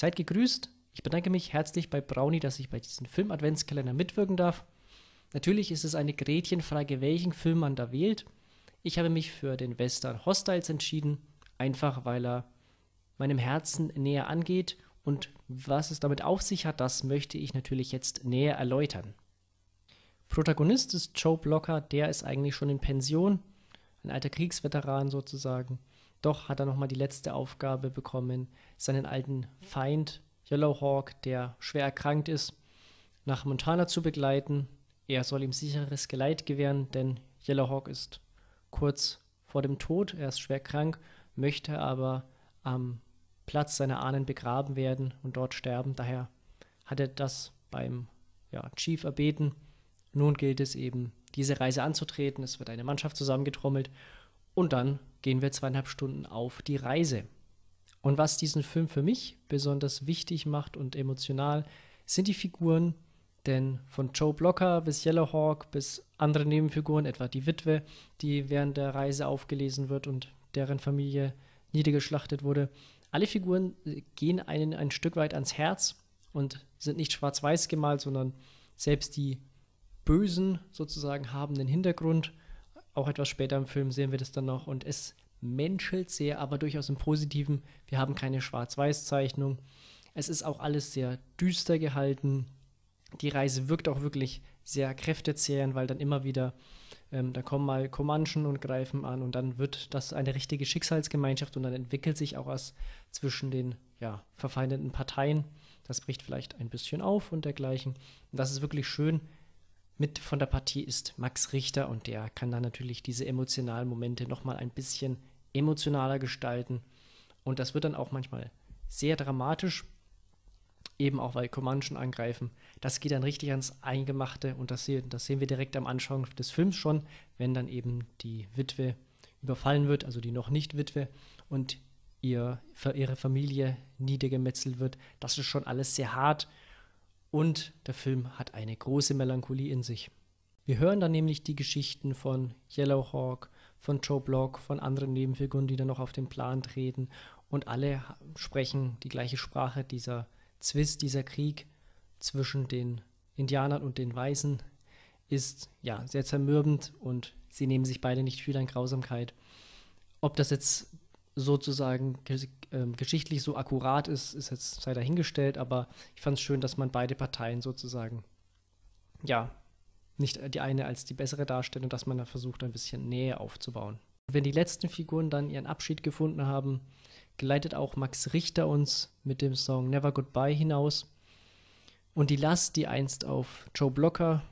Seid gegrüßt. Ich bedanke mich herzlich bei Brownie, dass ich bei diesem Film-Adventskalender mitwirken darf. Natürlich ist es eine Gretchenfrage, welchen Film man da wählt. Ich habe mich für den Western Hostiles entschieden, einfach weil er meinem Herzen näher angeht und was es damit auf sich hat, das möchte ich natürlich jetzt näher erläutern. Protagonist ist Joe Blocker, der ist eigentlich schon in Pension, ein alter Kriegsveteran sozusagen. Doch hat er nochmal die letzte Aufgabe bekommen, seinen alten Feind Yellowhawk, der schwer erkrankt ist, nach Montana zu begleiten. Er soll ihm sicheres Geleit gewähren, denn Yellowhawk ist kurz vor dem Tod, er ist schwer krank, möchte aber am Platz seiner Ahnen begraben werden und dort sterben. Daher hat er das beim ja, Chief erbeten. Nun gilt es eben, diese Reise anzutreten. Es wird eine Mannschaft zusammengetrommelt und dann gehen wir zweieinhalb Stunden auf die Reise. Und was diesen Film für mich besonders wichtig macht und emotional, sind die Figuren, denn von Joe Blocker bis Yellowhawk bis andere Nebenfiguren, etwa die Witwe, die während der Reise aufgelesen wird und deren Familie niedergeschlachtet wurde, alle Figuren äh, gehen einen ein Stück weit ans Herz und sind nicht schwarz-weiß gemalt, sondern selbst die Bösen sozusagen haben einen Hintergrund auch etwas später im Film sehen wir das dann noch und es menschelt sehr, aber durchaus im Positiven. Wir haben keine Schwarz-Weiß-Zeichnung. Es ist auch alles sehr düster gehalten. Die Reise wirkt auch wirklich sehr kräftezehrend, weil dann immer wieder, ähm, da kommen mal Comanchen und greifen an und dann wird das eine richtige Schicksalsgemeinschaft und dann entwickelt sich auch was zwischen den ja, verfeindeten Parteien. Das bricht vielleicht ein bisschen auf und dergleichen. Und das ist wirklich schön mit von der Partie ist Max Richter und der kann dann natürlich diese emotionalen Momente nochmal ein bisschen emotionaler gestalten. Und das wird dann auch manchmal sehr dramatisch, eben auch weil Comanchen angreifen. Das geht dann richtig ans Eingemachte und das, sehen, das sehen wir direkt am Anfang des Films schon, wenn dann eben die Witwe überfallen wird, also die noch nicht Witwe, und ihr, ihre Familie niedergemetzelt wird. Das ist schon alles sehr hart und der Film hat eine große Melancholie in sich. Wir hören dann nämlich die Geschichten von Yellow Hawk, von Joe Block, von anderen Nebenfiguren, die dann noch auf den Plan treten. Und alle sprechen die gleiche Sprache, dieser Zwist, dieser Krieg zwischen den Indianern und den Weißen ist ja sehr zermürbend und sie nehmen sich beide nicht viel an Grausamkeit. Ob das jetzt sozusagen ähm, geschichtlich so akkurat ist, ist jetzt sei dahingestellt, aber ich fand es schön, dass man beide Parteien sozusagen, ja, nicht die eine als die bessere darstellt und dass man da versucht, ein bisschen Nähe aufzubauen. Wenn die letzten Figuren dann ihren Abschied gefunden haben, geleitet auch Max Richter uns mit dem Song Never Goodbye hinaus. Und die Last, die einst auf Joe Blocker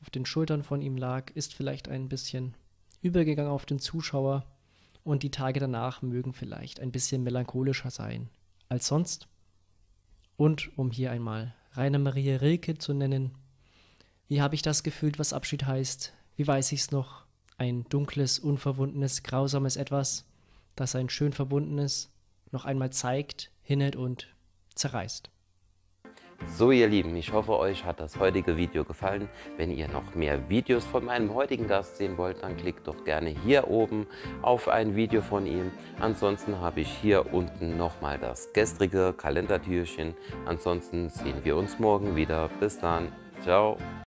auf den Schultern von ihm lag, ist vielleicht ein bisschen übergegangen auf den Zuschauer und die Tage danach mögen vielleicht ein bisschen melancholischer sein als sonst. Und um hier einmal Rainer Maria Rilke zu nennen, wie habe ich das gefühlt, was Abschied heißt? Wie weiß ich's noch? Ein dunkles, unverwundenes, grausames Etwas, das ein schön verbundenes noch einmal zeigt, hinnet und zerreißt. So ihr Lieben, ich hoffe euch hat das heutige Video gefallen. Wenn ihr noch mehr Videos von meinem heutigen Gast sehen wollt, dann klickt doch gerne hier oben auf ein Video von ihm. Ansonsten habe ich hier unten nochmal das gestrige Kalendertürchen. Ansonsten sehen wir uns morgen wieder. Bis dann. Ciao.